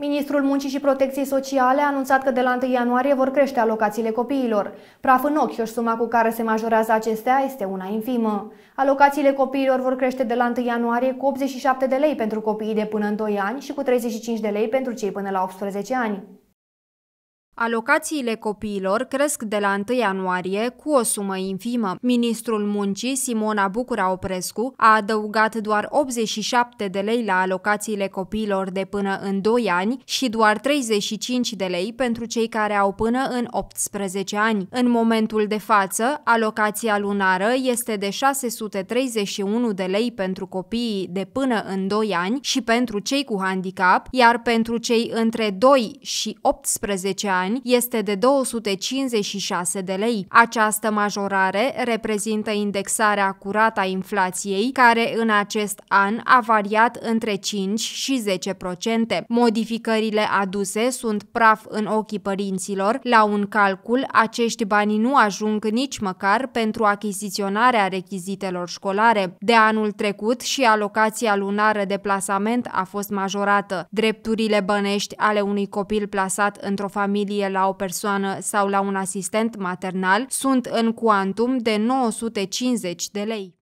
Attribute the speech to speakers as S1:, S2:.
S1: Ministrul Muncii și Protecției Sociale a anunțat că de la 1 ianuarie vor crește alocațiile copiilor. Praf în ochi, ori suma cu care se majorează acestea este una infimă. Alocațiile copiilor vor crește de la 1 ianuarie cu 87 de lei pentru copiii de până în 2 ani și cu 35 de lei pentru cei până la 18 ani.
S2: Alocațiile copiilor cresc de la 1 ianuarie cu o sumă infimă. Ministrul Muncii, Simona Bucura Oprescu, a adăugat doar 87 de lei la alocațiile copiilor de până în 2 ani și doar 35 de lei pentru cei care au până în 18 ani. În momentul de față, alocația lunară este de 631 de lei pentru copiii de până în 2 ani și pentru cei cu handicap, iar pentru cei între 2 și 18 ani ani este de 256 de lei. Această majorare reprezintă indexarea curată a inflației, care în acest an a variat între 5 și 10%. Modificările aduse sunt praf în ochii părinților. La un calcul, acești bani nu ajung nici măcar pentru achiziționarea rechizitelor școlare. De anul trecut și alocația lunară de plasament a fost majorată. Drepturile bănești ale unui copil plasat într-o familie familie la o persoană sau la un asistent maternal sunt în cuantum de 950 de lei.